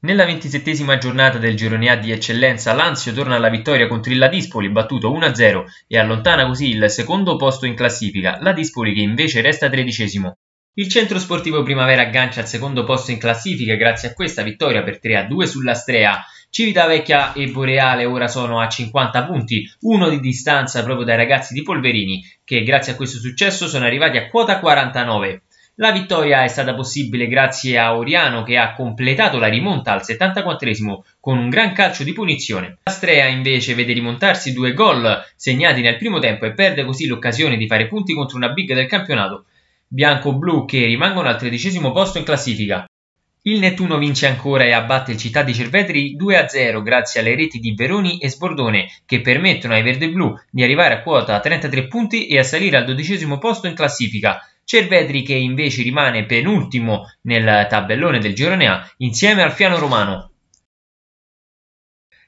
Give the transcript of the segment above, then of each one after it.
Nella ventisettesima giornata del girone A di eccellenza, Lanzio torna alla vittoria contro il Ladispoli, battuto 1-0, e allontana così il secondo posto in classifica, Ladispoli che invece resta tredicesimo. Il centro sportivo Primavera aggancia il secondo posto in classifica grazie a questa vittoria per 3-2 sulla Strea. Civitavecchia e Boreale ora sono a 50 punti, uno di distanza proprio dai ragazzi di Polverini, che grazie a questo successo sono arrivati a quota 49. La vittoria è stata possibile grazie a Oriano che ha completato la rimonta al 74 con un gran calcio di punizione. Astrea invece vede rimontarsi due gol segnati nel primo tempo e perde così l'occasione di fare punti contro una big del campionato. Bianco-blu che rimangono al tredicesimo posto in classifica. Il Nettuno vince ancora e abbatte il Città di Cervetri 2-0 grazie alle reti di Veroni e Sbordone che permettono ai verde-blu di arrivare a quota 33 punti e a salire al dodicesimo posto in classifica. Cervetri che invece rimane penultimo nel tabellone del girone A insieme al Fiano Romano.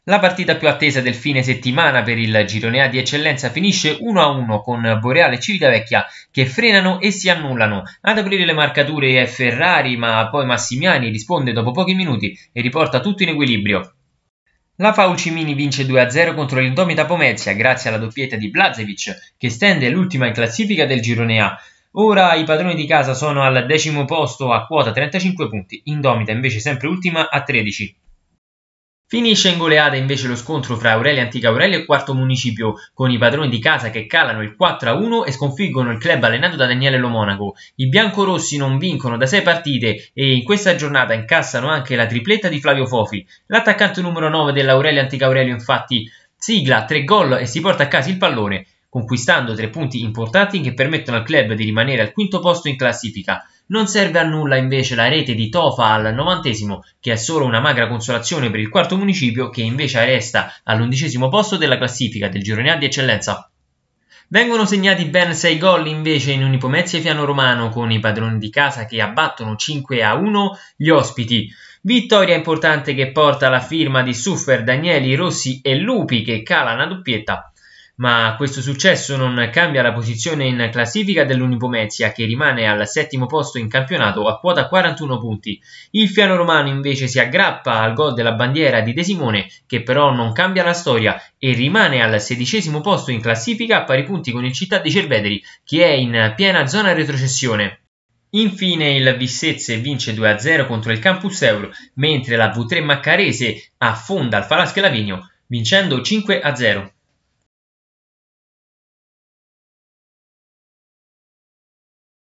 La partita più attesa del fine settimana per il girone A di eccellenza finisce 1-1 con Boreale e Civitavecchia che frenano e si annullano. Ad aprire le marcature è Ferrari ma poi Massimiani risponde dopo pochi minuti e riporta tutto in equilibrio. La Faucimini vince 2-0 contro l'Indomita Pomezia grazie alla doppietta di Blazevic che stende l'ultima in classifica del girone A. Ora i padroni di casa sono al decimo posto a quota 35 punti, Indomita invece sempre ultima a 13. Finisce in goleada invece lo scontro fra Aurelia Antica Aurelia e Quarto Municipio, con i padroni di casa che calano il 4-1 e sconfiggono il club allenato da Daniele Lomonaco. I biancorossi non vincono da 6 partite e in questa giornata incassano anche la tripletta di Flavio Fofi. L'attaccante numero 9 dell'Aurelia Antica Aurelio infatti sigla 3 gol e si porta a casa il pallone conquistando tre punti importanti che permettono al club di rimanere al quinto posto in classifica. Non serve a nulla invece la rete di Tofa al novantesimo, che è solo una magra consolazione per il quarto municipio che invece resta all'undicesimo posto della classifica del girone A di eccellenza. Vengono segnati ben 6 gol invece in Unipomezia e Fiano Romano con i padroni di casa che abbattono 5 a 1 gli ospiti. Vittoria importante che porta la firma di Suffer, Danieli, Rossi e Lupi che cala una doppietta ma questo successo non cambia la posizione in classifica dell'Unipomezia che rimane al settimo posto in campionato a quota 41 punti. Il fiano romano invece si aggrappa al gol della bandiera di De Simone che però non cambia la storia e rimane al sedicesimo posto in classifica a pari punti con il Città di Cerveteri che è in piena zona retrocessione. Infine il Vissezze vince 2-0 contro il Campus Euro, mentre la V3 Maccarese affonda il Falasche Lavigno vincendo 5-0.